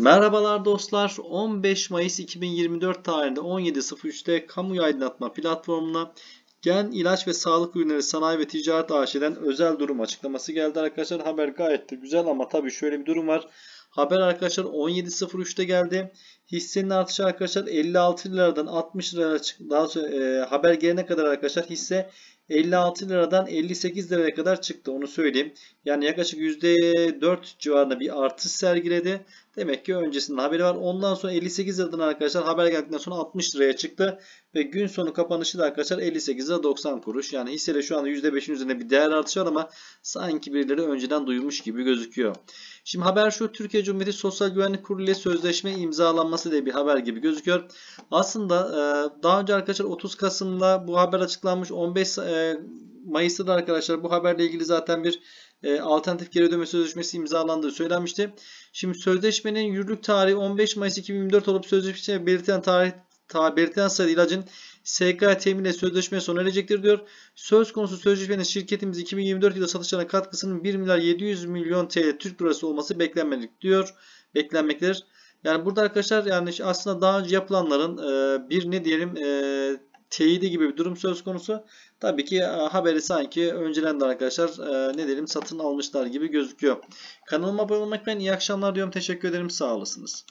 Merhabalar dostlar. 15 Mayıs 2024 tarihinde 17.03'te Kamu Aydınlatma Platformu'na Gen İlaç ve Sağlık Ürünleri Sanayi ve Ticaret AŞ'den özel durum açıklaması geldi arkadaşlar. Haber gayet de güzel ama tabii şöyle bir durum var. Haber arkadaşlar 17.03'te geldi. Hissenin artışı arkadaşlar 56 liradan 60 liraya çıktı daha sonra e, haber gelene kadar arkadaşlar hisse 56 liradan 58 liraya kadar çıktı onu söyleyeyim. Yani yaklaşık %4 civarında bir artış sergiledi. Demek ki öncesinde haberi var. Ondan sonra 58 liradan arkadaşlar haber geldikten sonra 60 liraya çıktı. Ve gün sonu kapanışı da arkadaşlar 58 lira 90 kuruş. Yani hissede şu anda %5'in üzerinde bir değer artışı var ama sanki birileri önceden duyulmuş gibi gözüküyor. Şimdi haber şu Türkiye Türkiye Cumhuriyeti Sosyal Güvenlik Kurulu ile sözleşme imzalanması diye bir haber gibi gözüküyor. Aslında e, daha önce arkadaşlar 30 Kasım'da bu haber açıklanmış. 15 e, Mayıs'ta da arkadaşlar bu haberle ilgili zaten bir e, alternatif geri ödeme sözleşmesi imzalandığı söylenmişti. Şimdi sözleşmenin yürürlük tarihi 15 Mayıs 2024 olup sözleşmesine belirtilen tarih belirtilen sayıda ilacın SK temine sözleşme sona erecektir diyor. Söz konusu sözleşmenin şirketimiz 2024 yılı satışlarına katkısının 1 milyar 700 milyon TL Türk lirası olması beklenmedik diyor. Beklenmektedir. Yani burada arkadaşlar yani aslında daha önce yapılanların e, bir ne diyelim e, teyidi gibi bir durum söz konusu. Tabii ki e, haberi sanki öncelendi arkadaşlar. Ne diyelim satın almışlar gibi gözüküyor. Kanalıma abone olmak ben iyi akşamlar diyorum. Teşekkür ederim. Sağ olasınız.